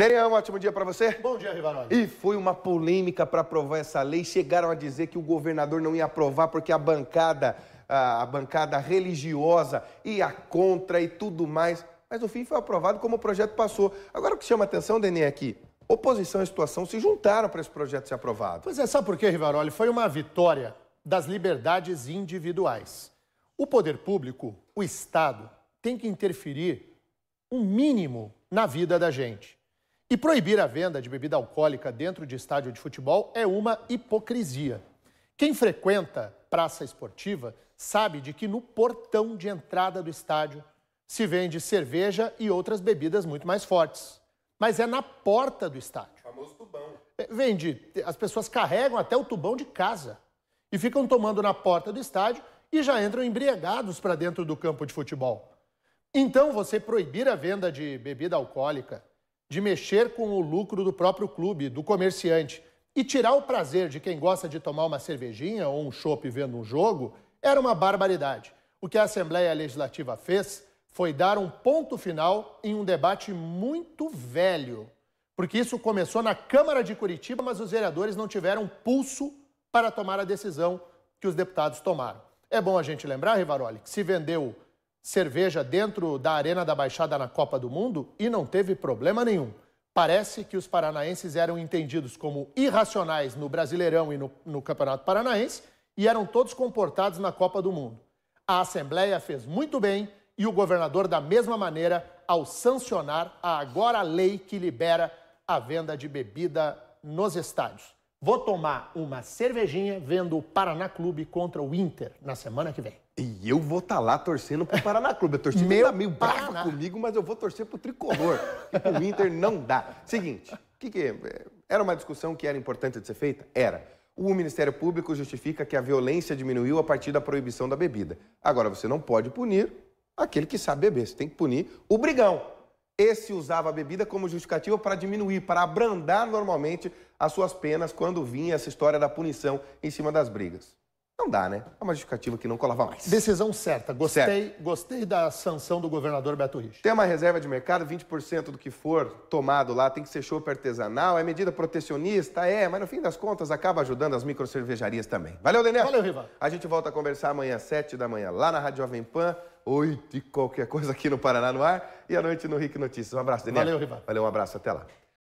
Daniel, um ótimo dia para você. Bom dia, Rivaroli. E foi uma polêmica para aprovar essa lei. Chegaram a dizer que o governador não ia aprovar porque a bancada, a, bancada religiosa ia contra e tudo mais. Mas no fim foi aprovado como o projeto passou. Agora o que chama a atenção, Daniel, aqui, é oposição e situação se juntaram para esse projeto ser aprovado. Pois é, sabe por quê, Rivaroli? Foi uma vitória das liberdades individuais. O poder público, o Estado, tem que interferir um mínimo na vida da gente. E proibir a venda de bebida alcoólica dentro de estádio de futebol é uma hipocrisia. Quem frequenta praça esportiva sabe de que no portão de entrada do estádio se vende cerveja e outras bebidas muito mais fortes. Mas é na porta do estádio. O famoso tubão. É, vende. As pessoas carregam até o tubão de casa e ficam tomando na porta do estádio e já entram embriagados para dentro do campo de futebol. Então, você proibir a venda de bebida alcoólica de mexer com o lucro do próprio clube, do comerciante, e tirar o prazer de quem gosta de tomar uma cervejinha ou um chopp vendo um jogo, era uma barbaridade. O que a Assembleia Legislativa fez foi dar um ponto final em um debate muito velho, porque isso começou na Câmara de Curitiba, mas os vereadores não tiveram pulso para tomar a decisão que os deputados tomaram. É bom a gente lembrar, Rivaroli, que se vendeu cerveja dentro da Arena da Baixada na Copa do Mundo e não teve problema nenhum. Parece que os paranaenses eram entendidos como irracionais no Brasileirão e no, no Campeonato Paranaense e eram todos comportados na Copa do Mundo. A Assembleia fez muito bem e o governador, da mesma maneira, ao sancionar a agora lei que libera a venda de bebida nos estádios. Vou tomar uma cervejinha vendo o Paraná Clube contra o Inter na semana que vem. E eu vou estar tá lá torcendo pro Paraná Clube. A torcida Meu tá meio Paraná. comigo, mas eu vou torcer pro Tricolor. e pro Inter não dá. Seguinte, que que é? era uma discussão que era importante de ser feita? Era. O Ministério Público justifica que a violência diminuiu a partir da proibição da bebida. Agora, você não pode punir aquele que sabe beber. Você tem que punir o brigão. Esse usava a bebida como justificativa para diminuir, para abrandar normalmente as suas penas quando vinha essa história da punição em cima das brigas. Não dá, né? É uma justificativa que não colava mais. Decisão certa. Gostei, certo. gostei da sanção do governador Beto Rich. Tem uma reserva de mercado, 20% do que for tomado lá tem que ser chopp artesanal, é medida protecionista, é, mas no fim das contas acaba ajudando as microcervejarias também. Valeu, Daniel. Valeu, Riva. A gente volta a conversar amanhã às 7 da manhã lá na Rádio Jovem Pan, 8 e qualquer coisa aqui no Paraná no ar e à noite no Rick Notícias. Um abraço, Daniel. Valeu, Riva. Valeu, um abraço, até lá.